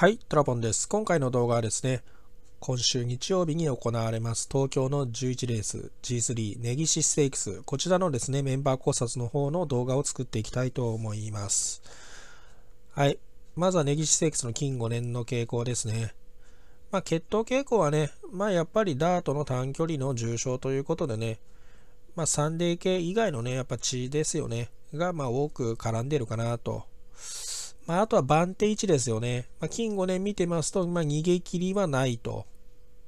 はい、トラポンです。今回の動画はですね、今週日曜日に行われます東京の11レース G3 ネギシステークス、こちらのですね、メンバー考察の方の動画を作っていきたいと思います。はい、まずはネギシステークスの近5年の傾向ですね。まあ、血統傾向はね、まあやっぱりダートの短距離の重症ということでね、まあサンデー系以外のね、やっぱ血ですよね、がま多く絡んでるかなとまあ、あとは番手1ですよね。まあ、金5年見てますと、まあ、逃げ切りはないと。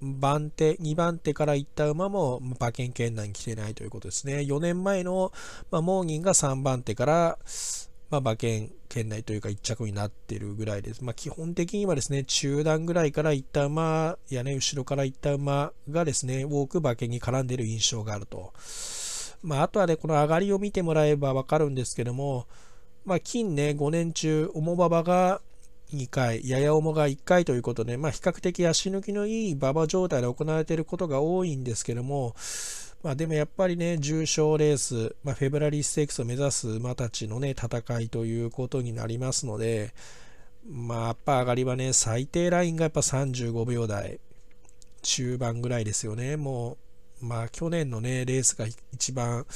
番手、2番手から行った馬も馬券圏内に来てないということですね。4年前の、まあ、モーニングが3番手から、まあ、馬券圏内というか1着になってるぐらいです。まあ、基本的にはですね、中段ぐらいから行った馬やね、後ろから行った馬がですね、多く馬券に絡んでる印象があると。まあ、あとはね、この上がりを見てもらえばわかるんですけども、まあ、近ね、5年中、重馬場が2回、やや重が1回ということで、まあ、比較的足抜きのいい馬場状態で行われていることが多いんですけども、まあ、でもやっぱりね、重賞レース、まあ、フェブラリーステークスを目指す馬たちのね、戦いということになりますので、まあ、アッパー上がりはね、最低ラインがやっぱ35秒台、中盤ぐらいですよね。もう、まあ、去年のね、レースが一番、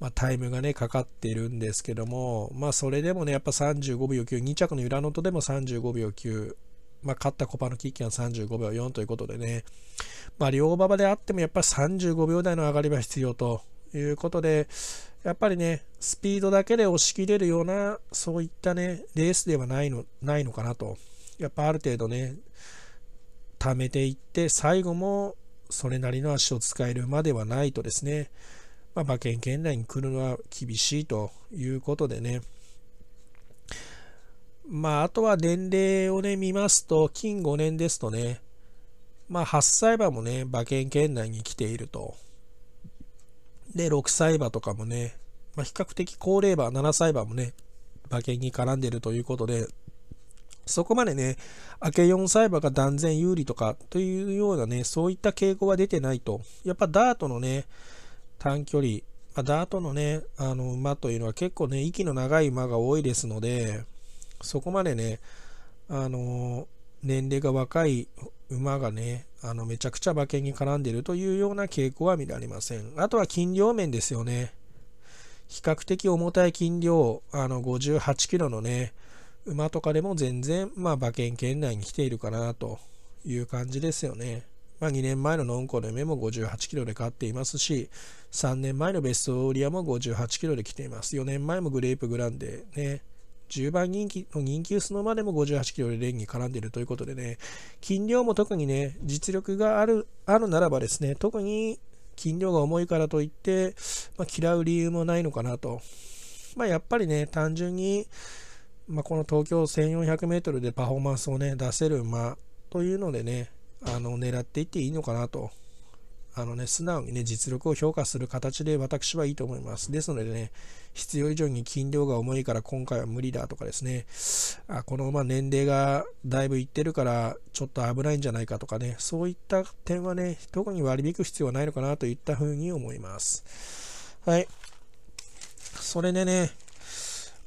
まあ、タイムがね、かかってるんですけども、まあ、それでもね、やっぱ35秒9、2着の裏の音でも35秒9、まあ、勝ったコパのキッキンは35秒4ということでね、まあ、両馬場であってもやっぱり35秒台の上がりは必要ということで、やっぱりね、スピードだけで押し切れるような、そういったね、レースではないのないのかなと。やっぱある程度ね、貯めていって、最後もそれなりの足を使えるまではないとですね、まあ、馬券圏内に来るのは厳しいということでね。まあ、あとは年齢をね、見ますと、近5年ですとね、まあ、8歳馬もね、馬券圏内に来ていると。で、6歳馬とかもね、まあ、比較的高齢馬、7歳馬もね、馬券に絡んでるということで、そこまでね、明け4歳馬が断然有利とかというようなね、そういった傾向は出てないと。やっぱダートのね、短距離、まあ、ダートのね、あの馬というのは結構ね、息の長い馬が多いですので、そこまでね、あの、年齢が若い馬がね、あのめちゃくちゃ馬券に絡んでるというような傾向は見られません。あとは斤量面ですよね。比較的重たい斤量、あの58キロのね、馬とかでも全然、まあ、馬券圏内に来ているかなという感じですよね。まあ、2年前のノンコの夢も58キロで勝っていますし、3年前のベストオーリアも58キロで来ています。4年前もグレープグランデね、10番人気の人気薄のまでも58キロでレンに絡んでいるということでね、金量も特にね、実力がある、あるならばですね、特に金量が重いからといって、まあ、嫌う理由もないのかなと。まあ、やっぱりね、単純に、まあ、この東京1400メートルでパフォーマンスをね、出せる馬というのでね、あの狙っていっていいのかなと。あのね、素直にね、実力を評価する形で私はいいと思います。ですのでね、必要以上に筋量が重いから今回は無理だとかですね、あこのま年齢がだいぶいってるからちょっと危ないんじゃないかとかね、そういった点はね、特に割り引く必要はないのかなといったふうに思います。はい。それでね、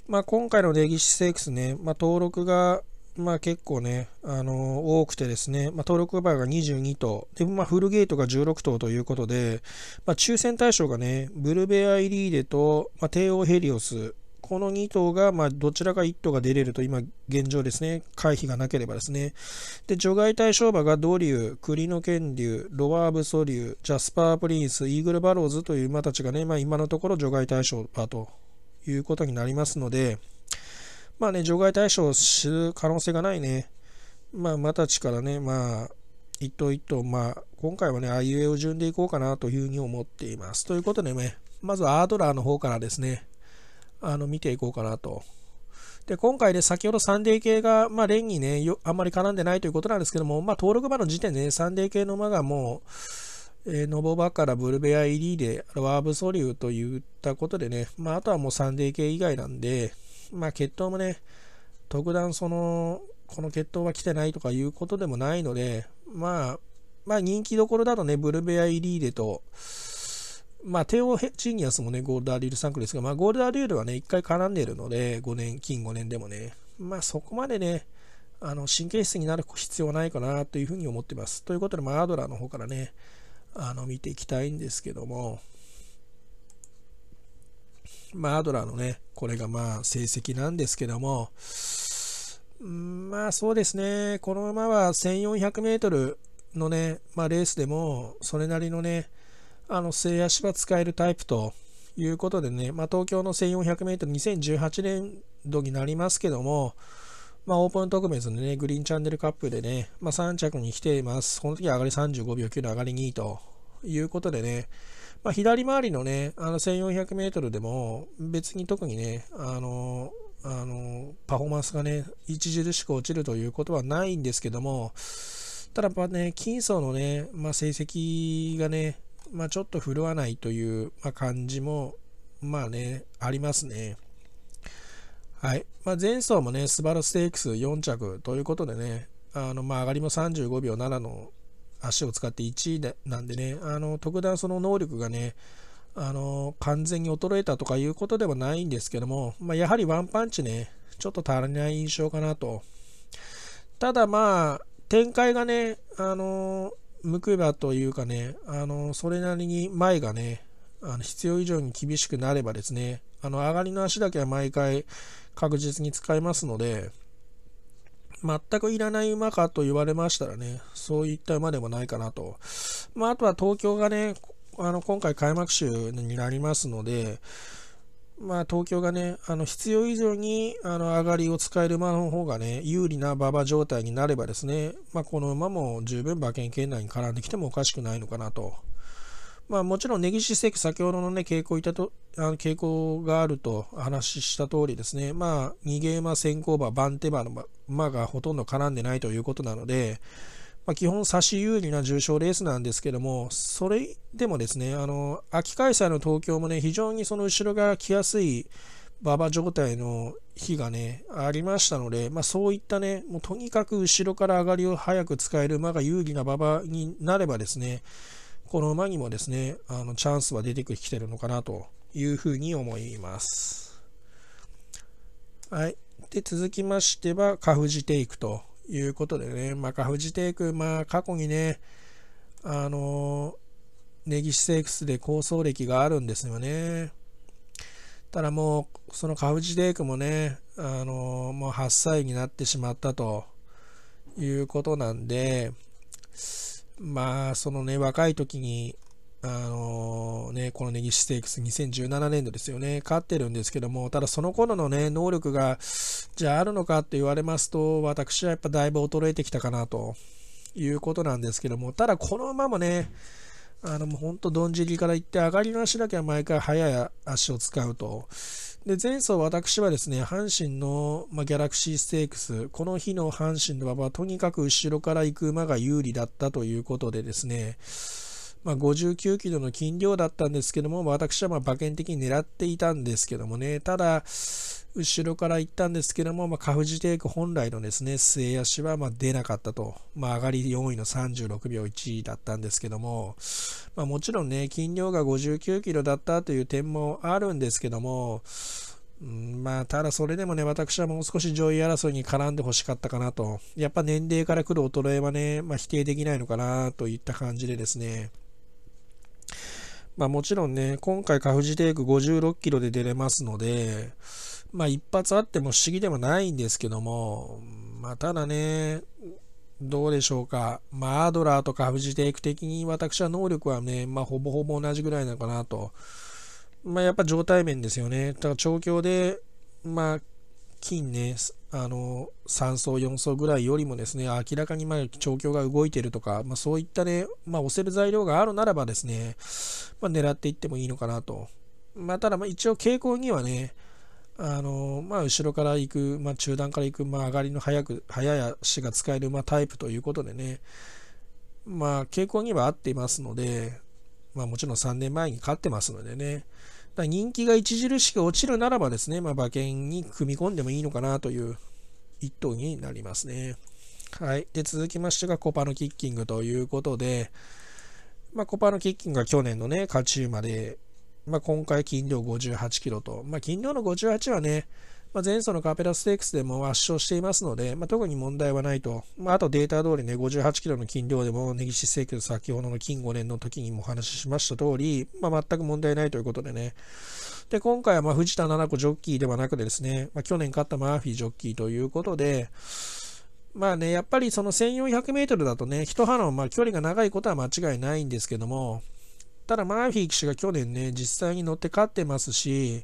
まあ、今回のレギシステクスね、まあ、登録がまあ、結構ね、あのー、多くてですね、まあ、登録馬が22頭、でまあ、フルゲートが16頭ということで、まあ、抽選対象がね、ブルベア・イリーデと、まあ、帝王ヘリオス、この2頭が、まあ、どちらか1頭が出れると、今、現状ですね、回避がなければですね。で、除外対象馬がドリュー、栗リ剣竜、ロワーブソリュー、ジャスパー・プリンス、イーグル・バローズという馬たちがね、まあ、今のところ除外対象馬ということになりますので、まあね、除外対象をる可能性がないね、まあ、馬たちからね、まあ、一頭一頭、まあ、今回はね、あいうえを順でいこうかなというふうに思っています。ということでね、まずアードラーの方からですね、あの見ていこうかなと。で、今回で、ね、先ほどサンデー系が、まあ、連にねあんまり絡んでないということなんですけども、まあ、登録馬の時点で、ね、サンデー系の馬がもう、えー、ノボバからブルベア入りで、ワーブソリューといったことでね、まあ、あとはもうサンデー系以外なんで、まあ、決闘もね、特段その、この決闘は来てないとかいうことでもないので、まあ、まあ人気どころだとね、ブルベア・イリーデと、まあ、テオ・チニアスもね、ゴールドアリュール3区ですが、まあ、ゴールドアリュールはね、1回絡んでいるので、5年、金5年でもね、まあ、そこまでね、あの神経質になる必要はないかなというふうに思ってます。ということで、まあ、アドラーの方からね、あの見ていきたいんですけども、まあ、アドラーのね、これがまあ成績なんですけども、まあそうですね、このままは1400メートルのね、まあ、レースでも、それなりのね、あの、末脚は使えるタイプということでね、まあ、東京の1400メートル2018年度になりますけども、まあ、オープン特別のね、グリーンチャンネルカップでね、まあ、3着に来ています。この時は上がり35秒9の上がり2位ということでね、まあ、左回りのね、あの1400メートルでも、別に特にね、あの、あの、パフォーマンスがね、著しく落ちるということはないんですけども、ただやっぱね、金層のね、まあ、成績がね、まあ、ちょっと振るわないという、ま感じも、まあね、ありますね。はい。まあ、前走もね、スバルステークス4着ということでね、あの、まあ、上がりも35秒7の足を使って1位なんでね、あの特段その能力がね、あの完全に衰えたとかいうことではないんですけども、まあ、やはりワンパンチね、ちょっと足りない印象かなと。ただまあ、展開がね、あの、むくばというかね、あの、それなりに前がね、あの必要以上に厳しくなればですね、あの、上がりの足だけは毎回確実に使えますので、全くいらない馬かと言われましたらね、そういった馬でもないかなと。まあ、あとは東京がね、あの今回開幕週になりますので、まあ、東京がね、あの必要以上にあの上がりを使える馬の方がね、有利な馬場状態になればですね、まあ、この馬も十分馬券圏内に絡んできてもおかしくないのかなと。まあ、もちろん根岸ステ先ほどのね、傾向いたと、あの傾向があると話した通りですね、まあ、逃げ馬、先行馬、番手馬の馬、がほとんど絡んでないということなので、まあ、基本差し有利な重賞レースなんですけども、それでもですね、あの、秋開催の東京もね、非常にその後ろが来やすい馬場状態の日がね、ありましたので、まあ、そういったね、もうとにかく後ろから上がりを早く使える馬が有利な馬場になればですね、この馬にもですね、あのチャンスは出てきてるのかなというふうに思います。はい。で、続きましては、カフジテイクということでね、まあ、カフジテイク、まあ、過去にね、あの、ネギシセイクスで構想歴があるんですよね。ただもう、そのカフジテイクもね、あの、もう8歳になってしまったということなんで、まあ、そのね、若い時に、あのー、ね、このネギステークス2017年度ですよね、勝ってるんですけども、ただその頃のね、能力が、じゃああるのかって言われますと、私はやっぱだいぶ衰えてきたかなということなんですけども、ただこの馬もね、あの、もうほんとどんじりから行って、上がりの足だけは毎回早い足を使うとで前走私はですね、阪神の、まあ、ギャラクシーステークス、この日の阪神の馬場はとにかく後ろから行く馬が有利だったということでですね、まあ、59キロの金量だったんですけども、私はま馬券的に狙っていたんですけどもね、ただ、後ろから行ったんですけども、まあ、カフジテイク本来のですね、末足はま出なかったと、まあ、上がり4位の36秒1だったんですけども、まあ、もちろんね、金量が59キロだったという点もあるんですけども、うん、まあ、ただそれでもね、私はもう少し上位争いに絡んでほしかったかなと。やっぱ年齢から来る衰えはね、まあ、否定できないのかなといった感じでですね。まあ、もちろんね、今回、カフジテイク56キロで出れますので、まあ、一発あっても不思議でもないんですけども、まあ、ただね、どうでしょうか。まあ、アドラーとかフジテイク的に私は能力はね、まあ、ほぼほぼ同じぐらいなのかなと。まあ、やっぱ状態面ですよね。だから、調教で、まあ、金ね、あの3層、4層ぐらいよりもですね、明らかにまあ調教が動いてるとか、まあ、そういったね、まあ、押せる材料があるならばですね、まあ、狙っていってもいいのかなと。まあ、ただ、一応傾向にはね、あのまあ、後ろから行く、まあ、中段から行く、まあ、上がりの速く、速い足が使える、まあ、タイプということでね、まあ、傾向には合っていますので、まあ、もちろん3年前に勝ってますのでね、だ人気が著しく落ちるならばですね、まあ、馬券に組み込んでもいいのかなという一頭になりますね。はい。で、続きましてがコパのキッキングということで、まあ、コパのキッキングが去年のね、勝ち馬で、まあ、今回、金量58キロと、まあ、金量の58はね、まあ、前走のカペラステークスでも圧勝していますので、まあ、特に問題はないと、まあ、あとデータ通りね、58キロの金量でも、根岸正規先ほどの金5年の時にもお話ししました通り、まあ、全く問題ないということでね、で、今回はま藤田七子ジョッキーではなくてですね、ま去年勝ったマーフィージョッキーということで、まあね、やっぱりその1400メートルだとね、一波のま距離が長いことは間違いないんですけども、ただマーフィー騎手が去年ね、実際に乗って勝ってますし、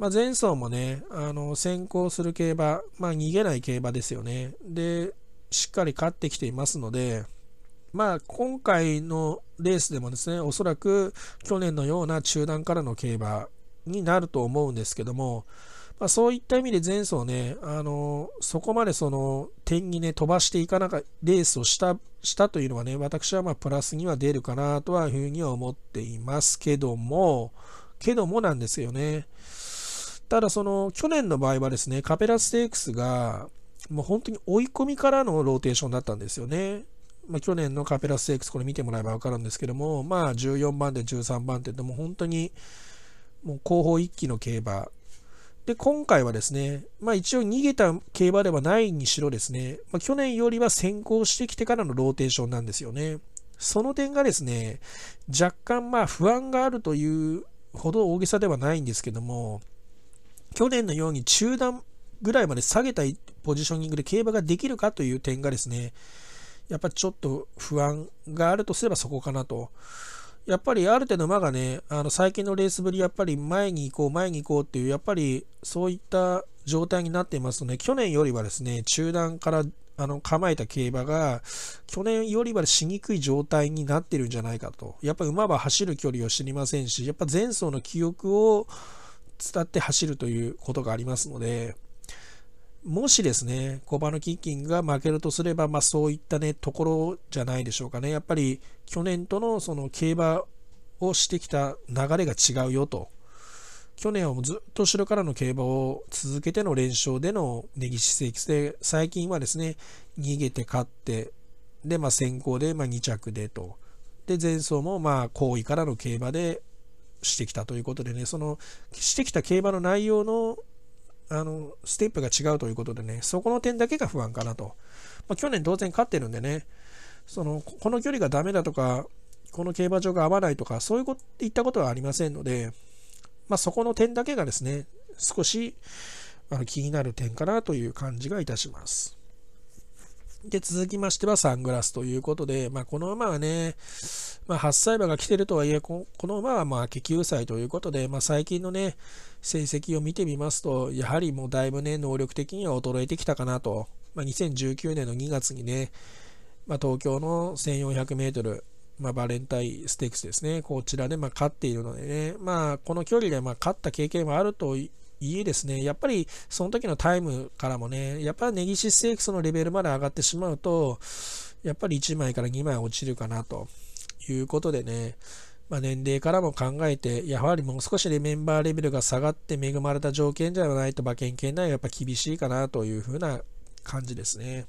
まあ、前走もね、あの先行する競馬、まあ、逃げない競馬ですよね。で、しっかり勝ってきていますので、まあ、今回のレースでもですね、おそらく去年のような中段からの競馬になると思うんですけども、まあ、そういった意味で前走ね、あのそこまでその点にね、飛ばしていかなかレースをしたしたというのはね、私はまプラスには出るかなとはいうふうには思っていますけども、けどもなんですよね。ただその去年の場合はですね、カペラステークスがもう本当に追い込みからのローテーションだったんですよね。まあ、去年のカペラステークス、これ見てもらえば分かるんですけども、まあ14番で13番ってもう本当にもう後方1気の競馬。で、今回はですね、まあ一応逃げた競馬ではないにしろですね、まあ、去年よりは先行してきてからのローテーションなんですよね。その点がですね、若干まあ不安があるというほど大げさではないんですけども、去年のように中段ぐらいまで下げたいポジショニングで競馬ができるかという点がですね、やっぱちょっと不安があるとすればそこかなと。やっぱりある程度馬がね、あの最近のレースぶり、やっぱり前に行こう、前に行こうっていう、やっぱりそういった状態になっていますので、去年よりはですね、中段からあの構えた競馬が、去年よりはしにくい状態になってるんじゃないかと。やっぱり馬は走る距離を知りませんし、やっぱ前走の記憶を伝って走るということがありますので、もしですね、コバノキッキングが負けるとすれば、まあそういったね、ところじゃないでしょうかね。やっぱり去年とのその競馬をしてきた流れが違うよと。去年はずっと後ろからの競馬を続けての連勝での根岸聖テーで、最近はですね、逃げて勝って、で、まあ先行で、まあ2着でと。で、前走もまあ後位からの競馬でしてきたということでね、そのしてきた競馬の内容のあのステップが違うということでね、そこの点だけが不安かなと。まあ、去年当然勝ってるんでね、そのこの距離がダメだとか、この競馬場が合わないとか、そういうこと言ったことはありませんので、まあ、そこの点だけがですね、少しあの気になる点かなという感じがいたします。で、続きましてはサングラスということで、まあ、この馬はね、まあ、8歳馬が来てるとはいえ、この馬はまあ気球歳ということで、まあ、最近のね、成績を見てみますと、やはりもうだいぶね、能力的には衰えてきたかなと。まあ、2019年の2月にね、まあ、東京の1400メートル、まあ、バレンタインステークスですね、こちらでまあ勝っているのでね、まあ、この距離でまあ勝った経験はあるといいですね。やっぱりその時のタイムからもね、やっぱりネギシステークスのレベルまで上がってしまうと、やっぱり1枚から2枚落ちるかなと。いうことでね、まあ、年齢からも考えて、やはりもう少しでメンバーレベルが下がって恵まれた条件ではないと馬券圏内はやっぱ厳しいかなというふうな感じですね。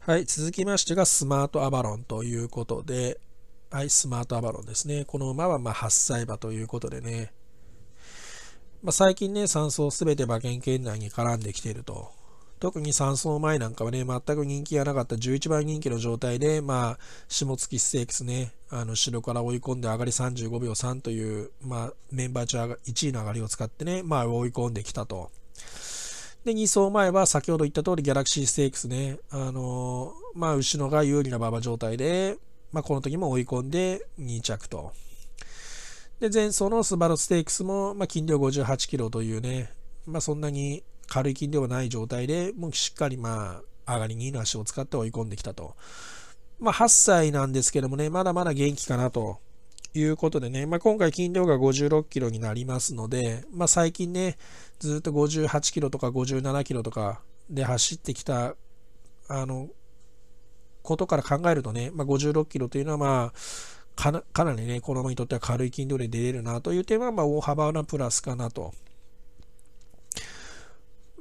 はい、続きましてがスマートアバロンということで、はい、スマートアバロンですね。この馬はま8歳馬ということでね、まあ、最近ね、3走すべて馬券圏内に絡んできていると特に3走前なんかはね、全く人気がなかった11番人気の状態で、まあ、下月ステークスね、あの、後ろから追い込んで上がり35秒3という、まあ、メンバー中1位の上がりを使ってね、まあ、追い込んできたと。で、2走前は先ほど言った通りギャラクシーステークスね、あのー、まあ、後ろが有利な馬場状態で、まあ、この時も追い込んで2着と。で、前走のスバルステークスも、まあ、斤量58キロというね、まあ、そんなに軽い金ではない状態でもうしっかりまあ上がりにの足を使って追い込んできたと。まあ、8歳なんですけどもね、まだまだ元気かなということでね、まあ、今回筋量が56キロになりますので、まあ、最近ね、ずっと58キロとか57キロとかで走ってきた、あの、ことから考えるとね、まあ、56キロというのはまあかな、かなりね、このままにとっては軽い筋量で出れるなという点は、まあ大幅なプラスかなと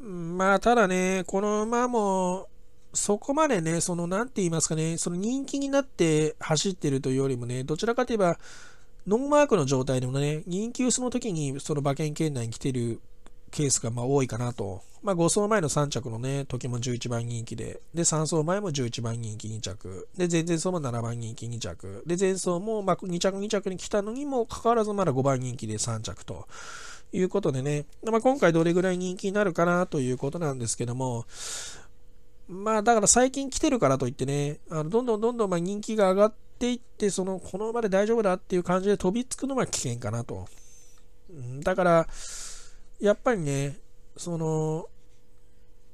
まあ、ただね、この馬も、そこまでね、その、なんて言いますかね、その人気になって走ってるというよりもね、どちらかといえば、ノンマークの状態でもね、人気薄の時にその馬券圏内に来てるケースがまあ多いかなと。まあ、5走前の3着のね、時も11番人気で、で、3走前も11番人気2着、で、前々走も7番人気2着、で、前走もま2着2着に来たのにもかかわらずまだ5番人気で3着と。いうことでね、まあ、今回どれぐらい人気になるかなということなんですけども、まあだから最近来てるからといってね、あのどんどんどんどんま人気が上がっていって、そのこの馬で大丈夫だっていう感じで飛びつくのが危険かなと。だから、やっぱりね、その、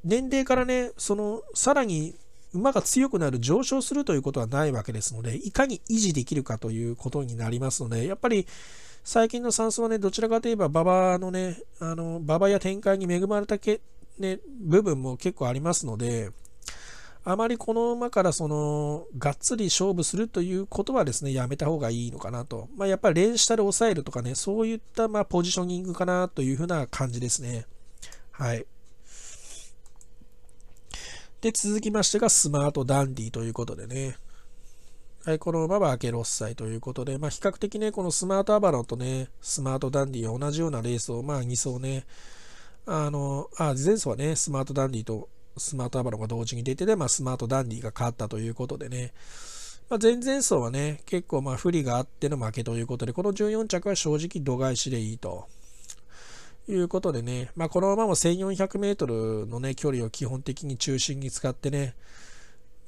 年齢からね、その、さらに馬が強くなる、上昇するということはないわけですので、いかに維持できるかということになりますので、やっぱり、最近の三荘はね、どちらかといえば、馬場のね、あの、馬場や展開に恵まれたけ、ね、部分も結構ありますので、あまりこの馬からその、がっつり勝負するということはですね、やめた方がいいのかなと。まあ、やっぱり連下で抑えるとかね、そういったまポジショニングかなというふうな感じですね。はい。で、続きましてがスマートダンディということでね。はい、この馬は明け6歳ということで、まあ、比較的ね、このスマートアバロンとね、スマートダンディは同じようなレースを、まあ、2走ね、あの、あ、前走はね、スマートダンディとスマートアバロンが同時に出てて、まあ、スマートダンディが勝ったということでね、まあ、前々走はね、結構まあ不利があっての負けということで、この14着は正直度外視でいいと。いうことでね、まあ、この馬も1400メートルのね、距離を基本的に中心に使ってね、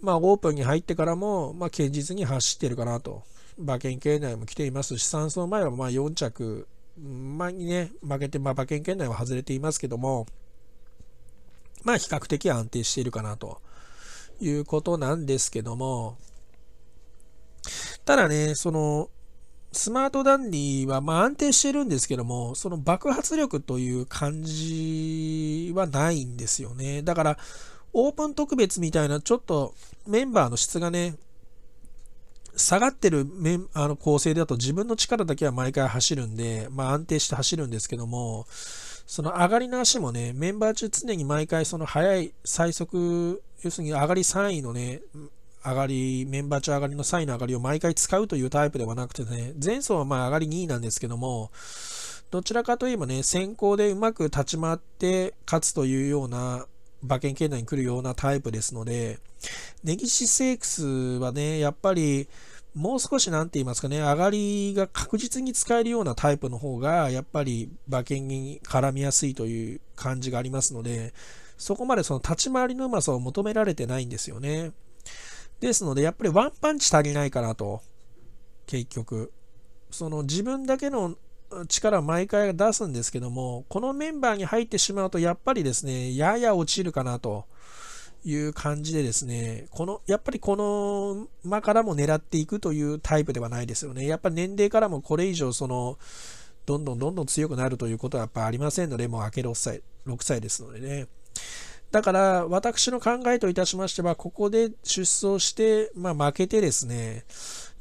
まあ、オープンに入ってからも、まあ、堅実に走ってるかなと。馬券圏内も来ていますし、3走前はま4着、前にね、負けて、まあ、馬券圏内は外れていますけども、まあ、比較的安定しているかなということなんですけども、ただね、その、スマートダンディはま安定してるんですけども、その爆発力という感じはないんですよね。だから、オープン特別みたいなちょっとメンバーの質がね、下がってるメンあの構成だと自分の力だけは毎回走るんで、まあ、安定して走るんですけども、その上がりの足もね、メンバー中常に毎回その速い最速、要するに上がり3位のね、上がり、メンバー中上がりの3位の上がりを毎回使うというタイプではなくてね、前走はまあ上がり2位なんですけども、どちらかといえばね、先行でうまく立ち回って勝つというような馬券圏内に来るようなタイプですので、根岸セークスはね、やっぱり、もう少し何て言いますかね、上がりが確実に使えるようなタイプの方が、やっぱり馬券に絡みやすいという感じがありますので、そこまでその立ち回りのうまさを求められてないんですよね。ですので、やっぱりワンパンチ足りないかなと、結局。その自分だけの力を毎回出すんですけども、このメンバーに入ってしまうと、やっぱりですね、やや落ちるかなという感じでですね、この、やっぱりこの馬からも狙っていくというタイプではないですよね。やっぱ年齢からもこれ以上、その、どんどんどんどん強くなるということはやっぱありませんので、もう明け6歳、6歳ですのでね。だから、私の考えといたしましては、ここで出走して、まあ負けてですね、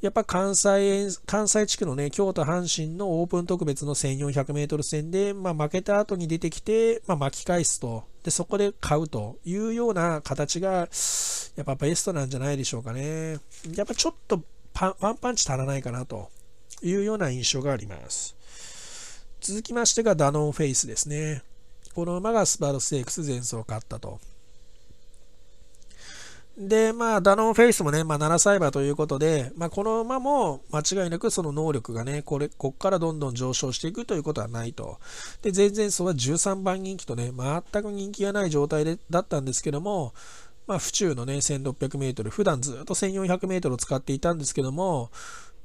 やっぱ関西、関西地区のね、京都阪神のオープン特別の1400メートル戦で、まあ、負けた後に出てきて、まあ、巻き返すと。で、そこで買うというような形が、やっぱベストなんじゃないでしょうかね。やっぱちょっとパワンパンチ足らないかなというような印象があります。続きましてがダノンフェイスですね。この馬がスバルステークス前走を勝ったと。で、まあ、ダノンフェイスもね、まあ、7歳馬ということで、まあ、この馬も間違いなくその能力がね、これ、こっからどんどん上昇していくということはないと。で、前々走は13番人気とね、全く人気がない状態でだったんですけども、まあ、府中のね、1600メートル、普段ずっと1400メートルを使っていたんですけども、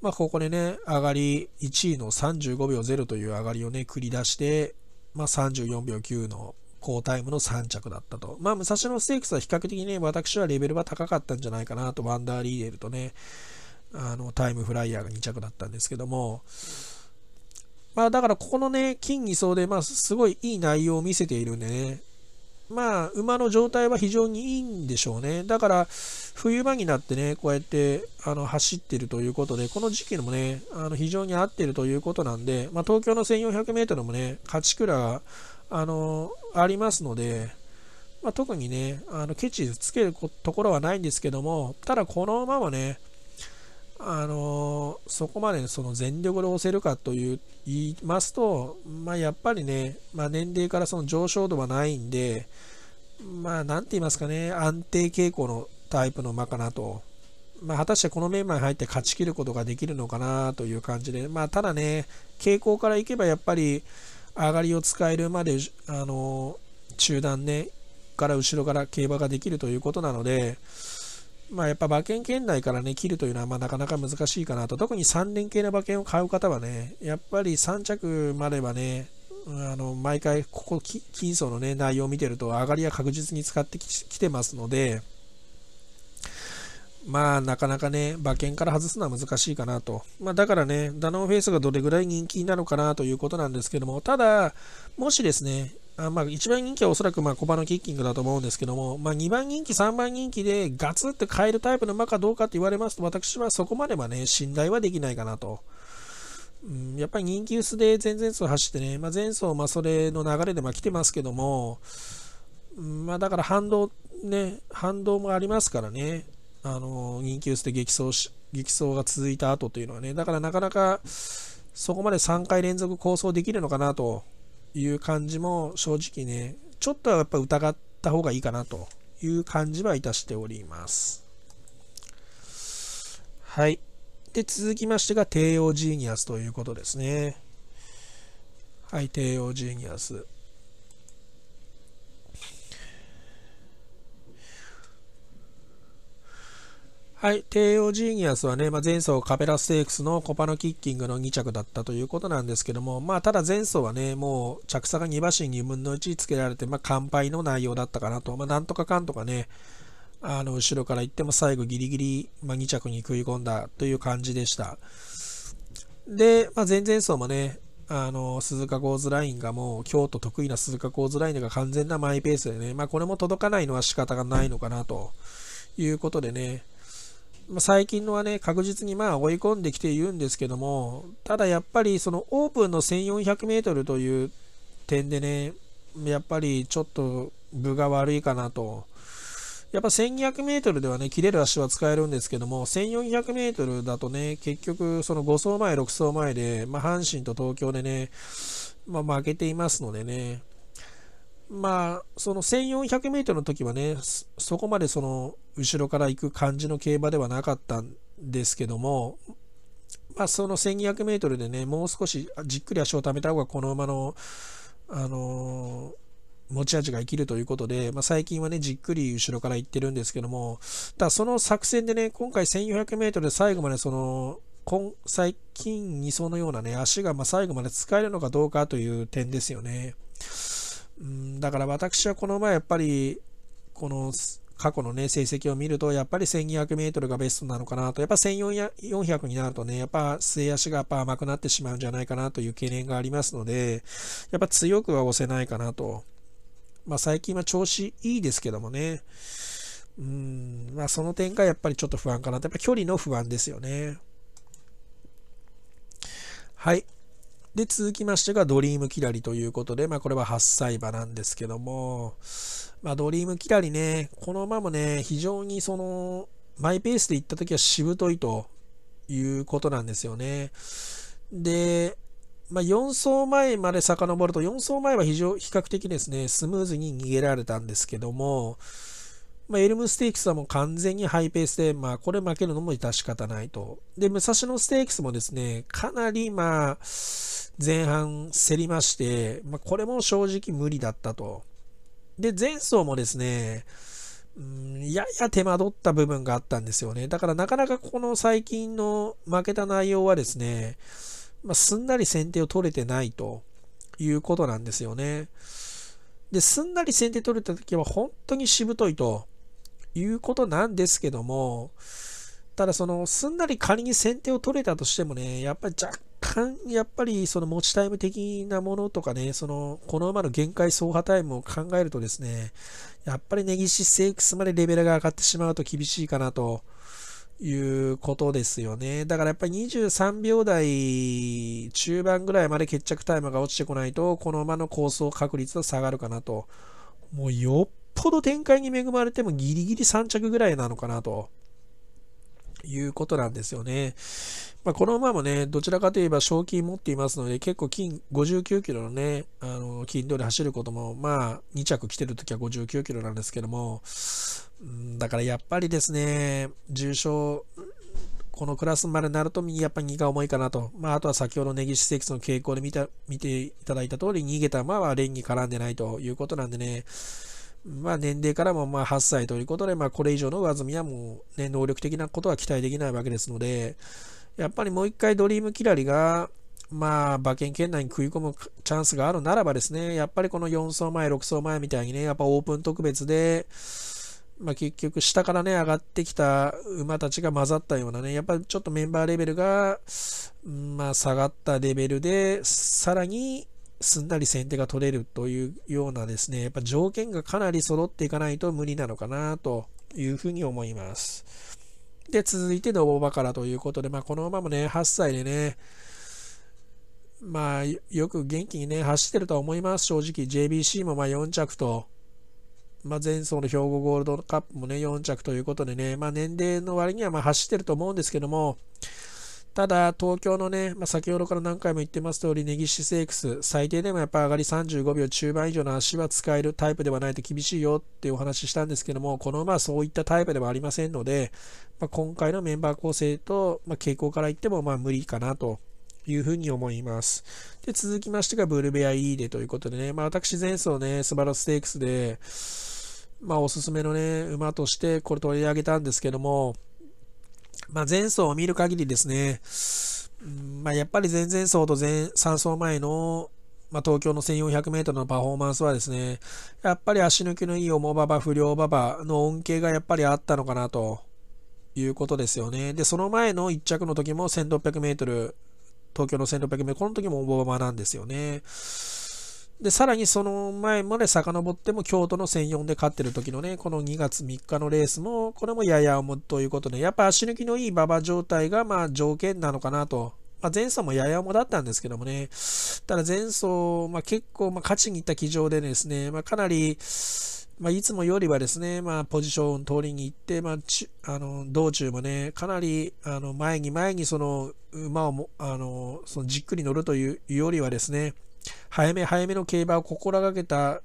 まあ、ここでね、上がり1位の35秒0という上がりをね、繰り出して、まあ、34秒9の、好タイムの3着だったと。まあ、武蔵野ステークスは比較的ね、私はレベルは高かったんじゃないかなと、ワンダーリーデルとね、あの、タイムフライヤーが2着だったんですけども、まあ、だからここのね、金偽走で、まあ、すごいいい内容を見せているんでね、まあ、馬の状態は非常にいいんでしょうね。だから、冬場になってね、こうやって、あの、走ってるということで、この時期もね、あの、非常に合ってるということなんで、まあ、東京の1400メートルもね、勝ち倉が、あのありますので、まあ、特にね、あのケチつけるところはないんですけども、ただこの馬まね、あのそこまでその全力で押せるかという言いますと、まあ、やっぱりね、まあ、年齢からその上昇度はないんで、まあ、なんて言いますかね、安定傾向のタイプの馬かなと。まあ、果たしてこのメンバーに入って勝ちきることができるのかなという感じで、まあ、ただね、傾向からいけばやっぱり、上がりを使えるまで、あの中段ね、から後ろから競馬ができるということなので、まあ、やっぱ馬券圏内からね、切るというのはまなかなか難しいかなと。特に3連系の馬券を買う方はね、やっぱり3着まではね、あの毎回ここ、金層のね、内容を見てると、上がりは確実に使ってきてますので、まあ、なかなかね、馬券から外すのは難しいかなと。まあ、だからね、ダノンフェイスがどれぐらい人気なのかなということなんですけども、ただ、もしですね、あまあ、一番人気はおそらくまあ小のキッキングだと思うんですけども、まあ、2番人気、3番人気でガツッと変えるタイプの馬かどうかって言われますと、私はそこまではね、信頼はできないかなと。うん、やっぱり人気薄で前々走ってね、まあ、前走、まそれの流れでま来てますけども、まあ、だから反動ね、反動もありますからね、あの人気薄で激走し激走が続いた後というのはね、だからなかなかそこまで3回連続構想できるのかなという感じも正直ね、ちょっとやっぱ疑った方がいいかなという感じはいたしております。はい。で、続きましてが、帝王ジーニアスということですね。はい、帝王ジーニアス。はい、帝王ジーニアスはね、まあ、前走カペラステークスのコパノキッキングの2着だったということなんですけども、まあ、ただ前走はね、もう着差が2馬身2分の1つけられて、まあ、完敗の内容だったかなと、まあ、なんとかかんとかね、あの後ろから行っても最後ギリギリ、ま2着に食い込んだという感じでした。で、まあ、前々走もね、あの鈴鹿ゴーズラインがもう京都得意な鈴鹿ゴーズラインが完全なマイペースでね、まこれも届かないのは仕方がないのかなということでね、最近のはね、確実にまあ追い込んできているんですけども、ただやっぱりそのオープンの1400メートルという点でね、やっぱりちょっと分が悪いかなと。やっぱ1200メートルではね、切れる足は使えるんですけども、1400メートルだとね、結局その5走前、6走前で、まあ、阪神と東京でね、まあ、負けていますのでね、まあ、その 1400m の時はね、そこまでその後ろから行く感じの競馬ではなかったんですけども、まあ、その 1200m でね、もう少しじっくり足を貯めた方がこの馬の、あのー、持ち味が生きるということで、まあ、最近はね、じっくり後ろから行ってるんですけども、ただその作戦でね、今回 1400m で最後までその、最近2層のようなね、足がま最後まで使えるのかどうかという点ですよね。うん、だから私はこの前やっぱり、この過去のね、成績を見ると、やっぱり1200メートルがベストなのかなと、やっぱ1400になるとね、やっぱ末足がやっぱ甘くなってしまうんじゃないかなという懸念がありますので、やっぱ強くは押せないかなと。まあ最近は調子いいですけどもね、うん、まあその点がやっぱりちょっと不安かなと、やっぱ距離の不安ですよね。はい。で、続きましてがドリームキラリということで、まあこれは8歳馬なんですけども、まあドリームキラリね、この馬もね、非常にその、マイペースで行った時はしぶといということなんですよね。で、まあ、4走前まで遡ると、4走前は非常比較的ですね、スムーズに逃げられたんですけども、まあ、エルムステークスはもう完全にハイペースで、まあ、これ負けるのも致し方ないと。で、武蔵野ステークスもですね、かなり、まあ、前半競りまして、まあ、これも正直無理だったと。で、前走もですね、うん、やや手間取った部分があったんですよね。だからなかなかこの最近の負けた内容はですね、まあ、すんなり先手を取れてないということなんですよね。で、すんなり先手取れた時は本当にしぶといと。いうことなんですけども、ただそのすんなり仮に先手を取れたとしてもね、やっぱり若干、やっぱりその持ちタイム的なものとかね、そのこの馬の限界走破タイムを考えるとですね、やっぱり根岸セイクスまでレベルが上がってしまうと厳しいかなということですよね。だからやっぱり23秒台中盤ぐらいまで決着タイムが落ちてこないと、この馬の構想確率は下がるかなと。もうよっぽど展開に恵まれてもギリギリ3着ぐらいなのかなと。いうことなんですよね。まあ、この馬もね、どちらかといえば賞金持っていますので、結構金、59キロのね、あの、金取り走ることも、まあ、2着来てるときは59キロなんですけども、んだからやっぱりですね、重賞、このクラスまでなると、やっぱり荷が重いかなと。まあ、あとは先ほど根岸スの傾向で見た見ていただいた通り、逃げた馬は連に絡んでないということなんでね、まあ、年齢からもまあ8歳ということで、まあ、これ以上の上積みはもう、ね、能力的なことは期待できないわけですので、やっぱりもう一回ドリームキラリが、まあ、馬券圏内に食い込むチャンスがあるならばですね、やっぱりこの4走前、6走前みたいにね、やっぱオープン特別で、まあ、結局下からね、上がってきた馬たちが混ざったようなね、やっぱりちょっとメンバーレベルが、まあ、下がったレベルで、さらに、すんなり先手が取れるというようなですね、やっぱ条件がかなり揃っていかないと無理なのかなというふうに思います。で、続いての大場からということで、まあ、この馬もね、8歳でね、まあ、よく元気にね、走ってるとは思います、正直。JBC もま4着と、まあ、前走の兵庫ゴールドカップもね、4着ということでね、まあ、年齢の割にはま走ってると思うんですけども、ただ、東京のね、まあ、先ほどから何回も言ってます通り、根岸セークス、最低でもやっぱ上がり35秒中盤以上の足は使えるタイプではないと厳しいよっていうお話ししたんですけども、この馬はそういったタイプではありませんので、まあ、今回のメンバー構成と、まあ、傾向から言ってもまあ無理かなというふうに思います。で、続きましてがブルベアイーデということでね、まあ、私前走ね、スバルステークスで、まあ、おすすめのね、馬としてこれ取り上げたんですけども、まあ、前走を見る限りですね、うんまあ、やっぱり前々走と前3走前の、まあ、東京の 1400m のパフォーマンスはですね、やっぱり足抜きのいい重馬場、不良馬場の恩恵がやっぱりあったのかなということですよね。で、その前の1着の時も 1600m、東京の 1600m、この時も重馬場なんですよね。で、さらにその前まで遡っても京都の1004で勝ってる時のね、この2月3日のレースも、これもやや重ということで、やっぱ足抜きのいい馬場状態がまあ条件なのかなと。まあ、前走もやや重だったんですけどもね、ただ前走、まあ、結構まあ勝ちに行った騎乗でですね、まあ、かなり、まあ、いつもよりはですね、まあ、ポジション通りに行って、まあ、ちあの道中もね、かなりあの前に前にその馬をもあのそのじっくり乗るというよりはですね、早め早めの競馬を心がけた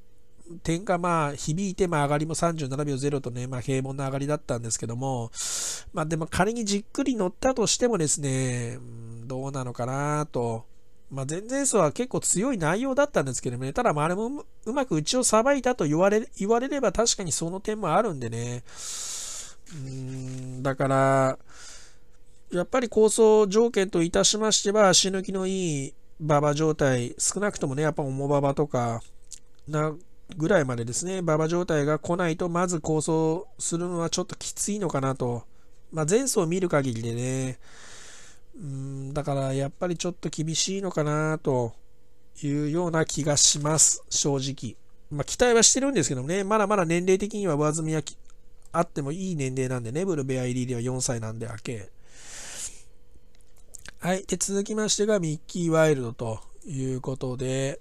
点がまあ響いてまあ上がりも37秒0とね、まあ、平凡な上がりだったんですけども、まあ、でも仮にじっくり乗ったとしてもですね、どうなのかなと。まあ、前々走は結構強い内容だったんですけどもね、ただまあれもうまく内をさばいたと言われ言われれば確かにその点もあるんでね、うん、だから、やっぱり構想条件といたしましては、足抜きのいい馬場状態、少なくともね、やっぱ重馬場とかなぐらいまでですね、馬場状態が来ないと、まず構想するのはちょっときついのかなと。まあ、前走を見る限りでね、うん、だからやっぱりちょっと厳しいのかなというような気がします、正直。まあ、期待はしてるんですけどね、まだまだ年齢的には上積みはあってもいい年齢なんでね、ブルベア入りでは4歳なんで、明け。はい。で、続きましてがミッキーワイルドということで、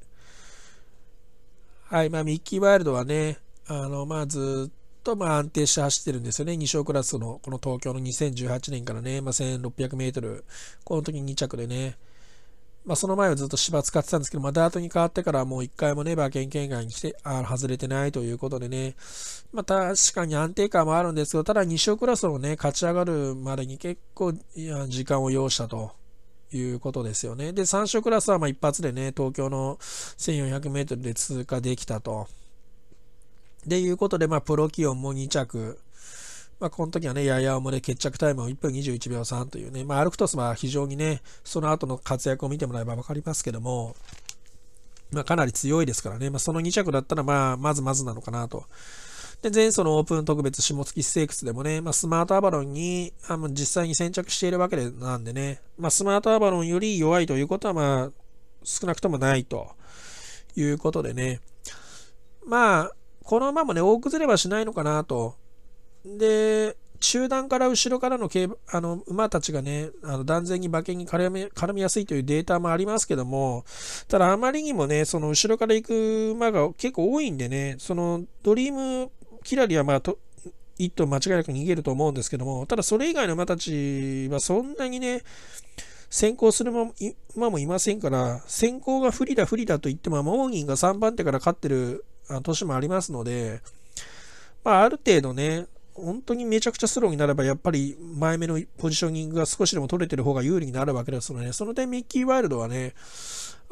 はい。まあ、ミッキーワイルドはね、あの、まあ、ずっと、まあ、安定して走ってるんですよね。2勝クラスの、この東京の2018年からね、まあ、1600メートル、この時2着でね、まあ、その前はずっと芝使ってたんですけど、まあ、ダートに変わってからもう一回もね、馬券圏外にして、あ外れてないということでね、まあ、確かに安定感もあるんですけど、ただ2勝クラスのね、勝ち上がるまでに結構時間を要したということですよね。で、3勝クラスはま一発でね、東京の1400メートルで通過できたと。で、いうことで、まあ、プロオンも2着。まあ、この時はね、やや重で決着タイムを1分21秒3というね、まあ、アルクトスは非常にね、その後の活躍を見てもらえば分かりますけども、まあ、かなり強いですからね、まあ、その2着だったら、まあ、まずまずなのかなとで、前走のオープン特別下月ステークスでもね、まあ、スマートアバロンにあの実際に先着しているわけでなんでね、まあ、スマートアバロンより弱いということは、まあ、少なくともないということでね、まあ、この馬もね、大崩れはしないのかなと。で、中段から後ろからのあの馬たちがね、あの断然に馬券に絡み絡みやすいというデータもありますけども、ただあまりにもね、その後ろから行く馬が結構多いんでね、そのドリームキラリはまあと、一頭間違いなく逃げると思うんですけども、ただそれ以外の馬たちはそんなにね、先行する馬もいませんから、先行が不利だ不利だと言っても、モーギンが3番手から勝ってる年もありますので、まあ、ある程度ね、本当にめちゃくちゃスローになれば、やっぱり前目のポジショニングが少しでも取れてる方が有利になるわけですので、ね、その点ミッキーワイルドはね、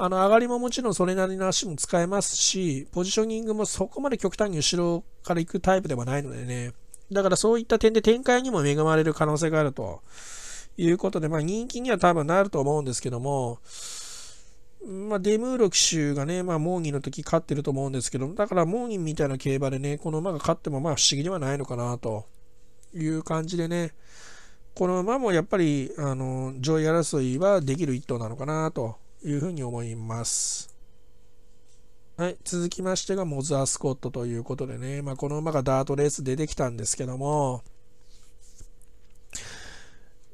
あの上がりももちろんそれなりの足も使えますし、ポジショニングもそこまで極端に後ろから行くタイプではないのでね、だからそういった点で展開にも恵まれる可能性があるということで、まあ、人気には多分なると思うんですけども、まあ、デムーロ騎手がね、まあ、モーニーの時勝ってると思うんですけど、だからモーニーみたいな競馬でね、この馬が勝ってもまあ不思議ではないのかなという感じでね、この馬もやっぱり、あの、上位争いはできる一頭なのかなというふうに思います。はい、続きましてがモズ・アスコットということでね、まあ、この馬がダートレース出てきたんですけども、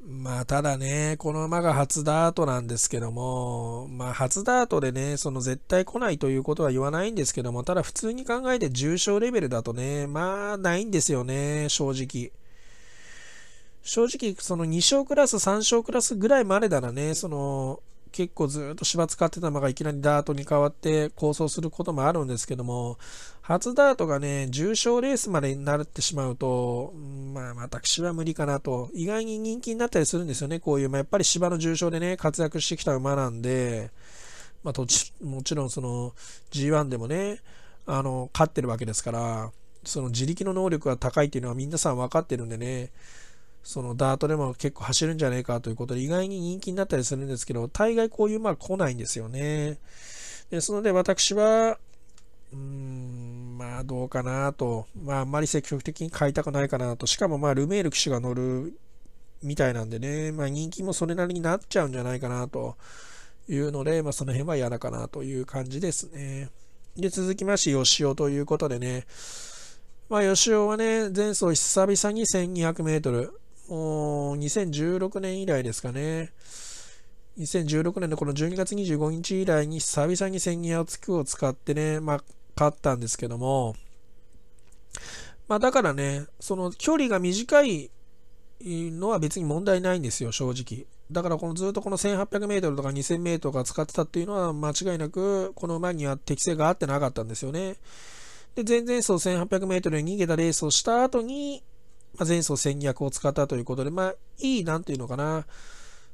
まあただね、この馬が初ダートなんですけども、まあ初ダートでね、その絶対来ないということは言わないんですけども、ただ普通に考えて重症レベルだとね、まあないんですよね、正直。正直、その2勝クラス、3勝クラスぐらいまでならね、その、結構ずっと芝使ってた馬がいきなりダートに変わって構想することもあるんですけども、初ダートがね、重賞レースまでになってしまうと、まあ私は無理かなと、意外に人気になったりするんですよね、こういう、まあ、やっぱり芝の重賞でね、活躍してきた馬なんで、まあ、もちろんその G1 でもね、あの、勝ってるわけですから、その自力の能力が高いっていうのは皆さん分かってるんでね、そのダートでも結構走るんじゃねえかということで、意外に人気になったりするんですけど、大概こういう馬は来ないんですよね。ですので、私は、うーん、まあどうかなと、まああんまり積極的に買いたくないかなと、しかもまあルメール騎手が乗るみたいなんでね、まあ人気もそれなりになっちゃうんじゃないかなというので、まあその辺は嫌だかなという感じですね。で、続きまして、吉尾ということでね、まあ吉尾はね、前走久々に1200メートル、2016年以来ですかね。2016年のこの12月25日以来に久々に千切やつくを使ってね、まあ、勝ったんですけども、まあ、だからね、その距離が短いのは別に問題ないんですよ、正直。だからこのずっとこの1800メートルとか2000メートルとか使ってたっていうのは間違いなく、この馬には適性が合ってなかったんですよね。で、前々走1800メートルに逃げたレースをした後に、まあ、前走戦略を使ったということで、まあ、いい、なんていうのかな、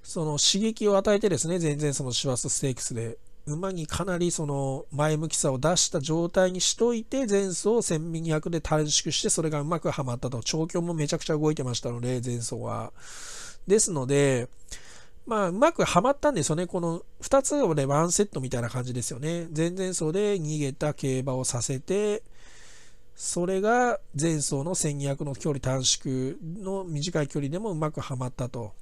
その刺激を与えてですね、全然そのシワスステークスで、馬にかなりその前向きさを出した状態にしといて、前走1200で短縮して、それがうまくはまったと、調教もめちゃくちゃ動いてましたので、前走は。ですので、まあ、うまくはまったんですよね。この2つをね、ワンセットみたいな感じですよね。前々走で逃げた競馬をさせて、それが前走の1200の距離短縮の短い距離でもうまくはまったと。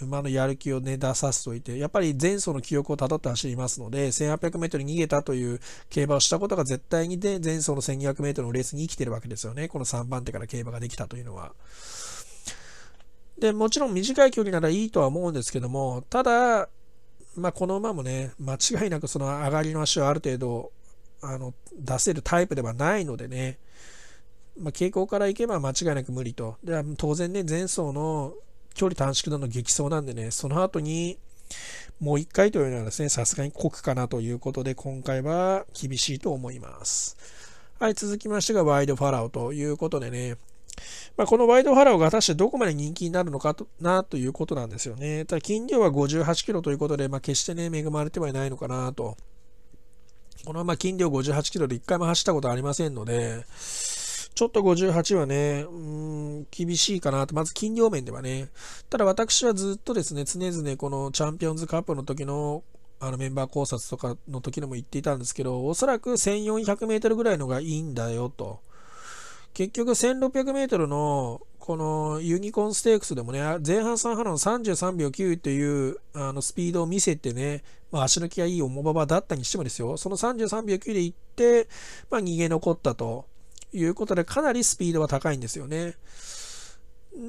馬のやる気をね、出させといて、やっぱり前走の記憶をたどって走りますので、1800メートル逃げたという競馬をしたことが絶対にで、前走の1200メートルのレースに生きてるわけですよね。この3番手から競馬ができたというのは。で、もちろん短い距離ならいいとは思うんですけども、ただ、まあ、この馬もね、間違いなくその上がりの足をある程度あの出せるタイプではないのでね、まあ、傾向からいけば間違いなく無理と。で当然ね、前走の距離短縮度の激走なんでね、その後にもう1回というのはですね、さすがに酷かなということで、今回は厳しいと思います。はい、続きましてがワイドファラオということでね、まあ、このワイドファラオが果たしてどこまで人気になるのかとなということなんですよね。ただ、金量は58キロということで、まあ、決してね、恵まれてはいないのかなと。このまま筋量58キロで1回も走ったことありませんので、ちょっと58はね、うん、厳しいかなと。まず筋量面ではね。ただ私はずっとですね、常々このチャンピオンズカップの時のあのメンバー考察とかの時でも言っていたんですけど、おそらく1400メートルぐらいのがいいんだよと。結局1600メートルのこのユニコーンステークスでもね、前半3波の33秒9というあのスピードを見せてね、まあ、足抜きがいい重馬場だったにしてもですよ、その33秒9で行って、まあ、逃げ残ったということで、かなりスピードは高いんですよね。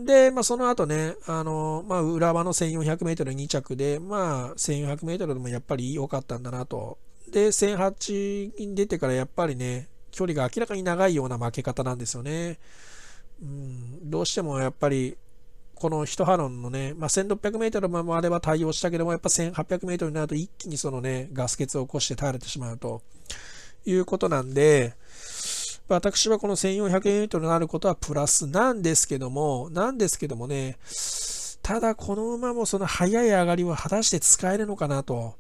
で、まあ、その後ね、あの、まあ、浦和の1400メートル2着で、まあ、1400メートルでもやっぱり良かったんだなと。で、1008に出てからやっぱりね、距離が明らかに長いような負け方なんですよね。うん、どうしてもやっぱりこの1波論のね、まあ、1600m までは対応したけども、やっぱ 1800m になると一気にそのね、ガス欠を起こして倒れてしまうということなんで、私はこの 1400m になることはプラスなんですけども、なんですけどもね、ただこの馬もその速い上がりを果たして使えるのかなと。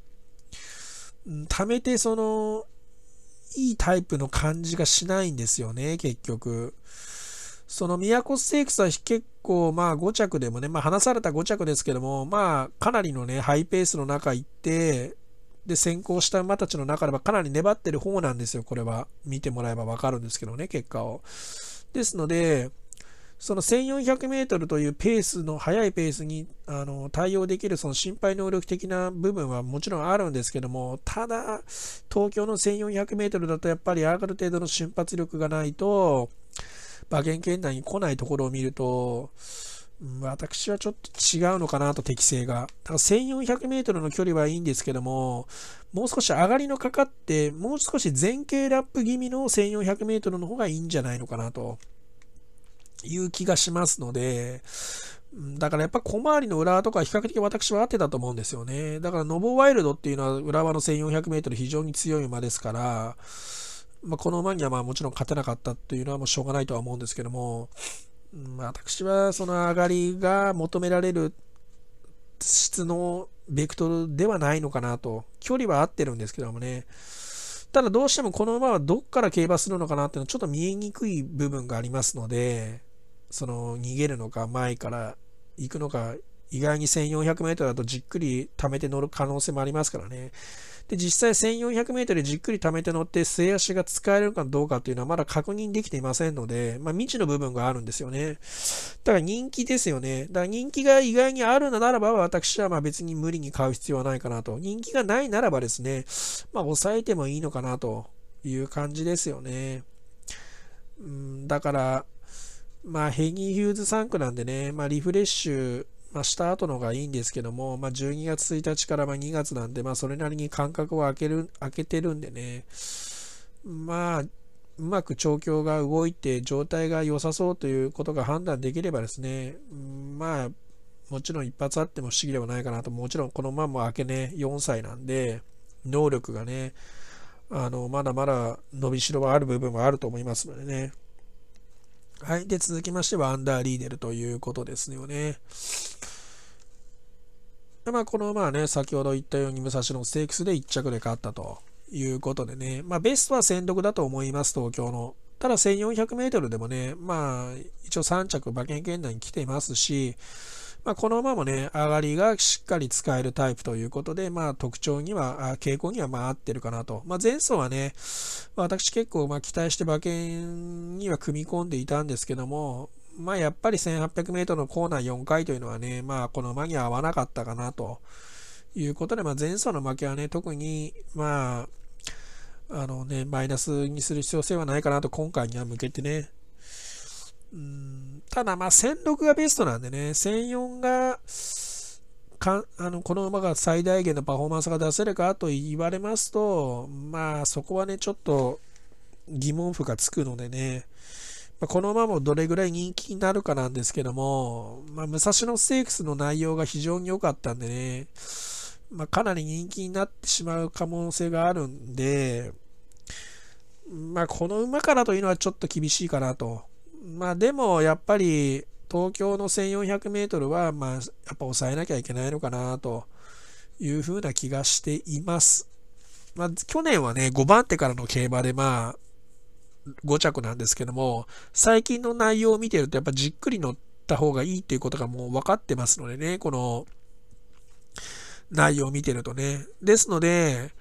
貯めてその、いいタイプの感じがしないんですよね、結局。その都ステークスは結構まあ5着でもね、まあ離された5着ですけども、まあかなりのね、ハイペースの中行って、で、先行した馬たちの中ではかなり粘ってる方なんですよ、これは。見てもらえばわかるんですけどね、結果を。ですので、その1400メートルというペースの速いペースにあの対応できるその心配能力的な部分はもちろんあるんですけども、ただ、東京の1400メートルだとやっぱりある程度の瞬発力がないと、馬券圏内に来ないところを見ると、うん、私はちょっと違うのかなと適性が。1400メートルの距離はいいんですけども、もう少し上がりのかかって、もう少し前傾ラップ気味の1400メートルの方がいいんじゃないのかなという気がしますので、だからやっぱ小回りの裏とか比較的私は合ってたと思うんですよね。だからノボワイルドっていうのは浦和の1400メートル非常に強い馬ですから、まあ、この馬にはまあもちろん勝てなかったっていうのはもうしょうがないとは思うんですけども、まあ、私はその上がりが求められる質のベクトルではないのかなと、距離は合ってるんですけどもね、ただどうしてもこの馬はどっから競馬するのかなっていうのはちょっと見えにくい部分がありますので、その逃げるのか前から行くのか、意外に 1400m だとじっくり溜めて乗る可能性もありますからね。で、実際1400メートルじっくり溜めて乗って末足が使えるかどうかっていうのはまだ確認できていませんので、まあ、未知の部分があるんですよね。だから人気ですよね。だから人気が意外にあるならば、私はまあ別に無理に買う必要はないかなと。人気がないならばですね、まあ抑えてもいいのかなという感じですよね。うん、だから、まあヘギー・ヒューズ3区なんでね、まあリフレッシュまあ、した後のがいいんですけども、まあ、12月1日からま2月なんで、まあ、それなりに間隔を空ける、空けてるんでね、まあ、うまく調教が動いて状態が良さそうということが判断できればですね、まあ、もちろん一発あっても不思議ではないかなと、もちろんこのまま明けね、4歳なんで、能力がね、あの、まだまだ伸びしろはある部分はあると思いますのでね。はい。で、続きましては、アンダーリーデルということですよね。でまあ、この馬はね、先ほど言ったように武蔵野ステークスで1着で勝ったということでね、まあ、ベストは戦力だと思います、東京の。ただ 1400m でもね、まあ、一応3着馬券圏内に来ていますし、まあ、この馬もね、上がりがしっかり使えるタイプということで、まあ、特徴には、傾向にはまあ合ってるかなと。まあ、前走はね、私結構まあ期待して馬券には組み込んでいたんですけども、まあやっぱり 1800m のコーナー4回というのはね、まあこの馬に合わなかったかなということで、まあ前走の負けはね、特にまあ、あのね、マイナスにする必要性はないかなと今回には向けてね。うんただまあ1006がベストなんでね、1004が、かあのこの馬が最大限のパフォーマンスが出せるかと言われますと、まあそこはね、ちょっと疑問符がつくのでね、まあ、この馬もどれぐらい人気になるかなんですけども、まあ、武蔵野ステークスの内容が非常に良かったんでね、まあ、かなり人気になってしまう可能性があるんで、まあ、この馬からというのはちょっと厳しいかなと。まあ、でも、やっぱり、東京の1400メートルは、まあ、やっぱ抑えなきゃいけないのかなというふうな気がしています。まあ、去年はね、5番手からの競馬で、まあ、5着なんですけども、最近の内容を見てるとやっぱじっくり乗った方がいいっていうことがもう分かってますのでね、この内容を見てるとね。ですので、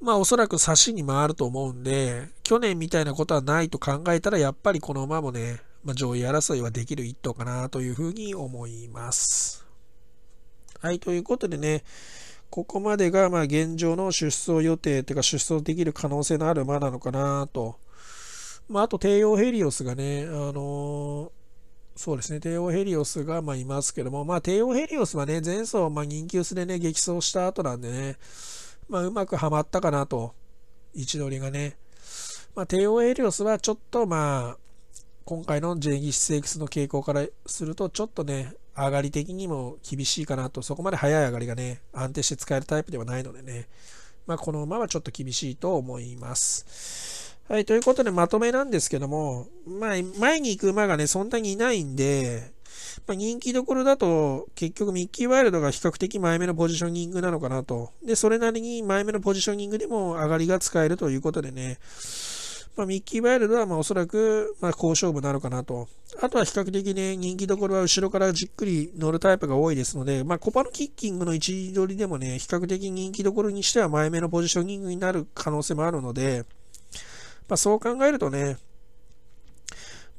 まあおそらく差しに回ると思うんで、去年みたいなことはないと考えたらやっぱりこの馬もね、まあ、上位争いはできる一頭かなというふうに思います。はい、ということでね、ここまでがま現状の出走予定というか出走できる可能性のある馬なのかなとまあ、あと帝王ヘリオスがね、あのー、そうですね、帝王ヘリオスがまあいますけども、まあ、帝王ヘリオスはね、前走、まあ、人気薄でね、激走した後なんでね、まあ、うまくはまったかなと、位置取りがね。まあ、帝王ヘリオスはちょっと、まあ、今回の JG6X の傾向からすると、ちょっとね、上がり的にも厳しいかなと、そこまで早い上がりがね、安定して使えるタイプではないのでね、まあ、この馬はちょっと厳しいと思います。はい、ということでまとめなんですけども、まあ、前に行く馬がね、そんなにいないんで、まあ、人気どころだと、結局ミッキーワイルドが比較的前目のポジショニングなのかなと。で、それなりに前目のポジショニングでも上がりが使えるということでね、まあ、ミッキー・ワイルドはまあおそらくまあ好勝負なのかなと。あとは比較的ね、人気どころは後ろからじっくり乗るタイプが多いですので、まあ、コパのキッキングの位置取りでもね、比較的人気どころにしては前目のポジショニングになる可能性もあるので、まあ、そう考えるとね、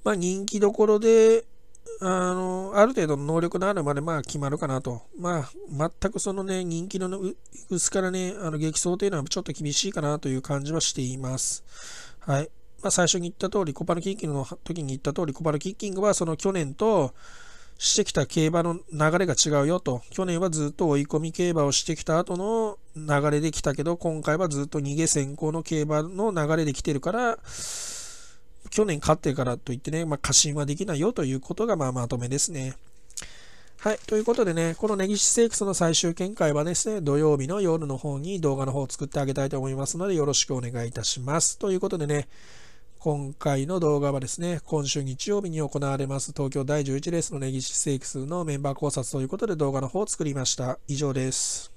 まあ、人気どころで、あの、ある程度の能力のあるまで、まあ、決まるかなと。まあ、全くそのね、人気の薄からね、あの、激走というのはちょっと厳しいかなという感じはしています。はい。まあ、最初に言った通り、コパルキッキングの時に言った通り、コパルキッキングはその去年と、してきた競馬の流れが違うよと。去年はずっと追い込み競馬をしてきた後の流れできたけど、今回はずっと逃げ先行の競馬の流れできてるから、去年勝ってるからといってね、まあ、過信はできないよということが、まあ、まとめですね。はい。ということでね、このネギシセイクスの最終見解はですね、土曜日の夜の方に動画の方を作ってあげたいと思いますので、よろしくお願いいたします。ということでね、今回の動画はですね、今週日曜日に行われます東京第11レースの根岸ステークスのメンバー考察ということで動画の方を作りました。以上です。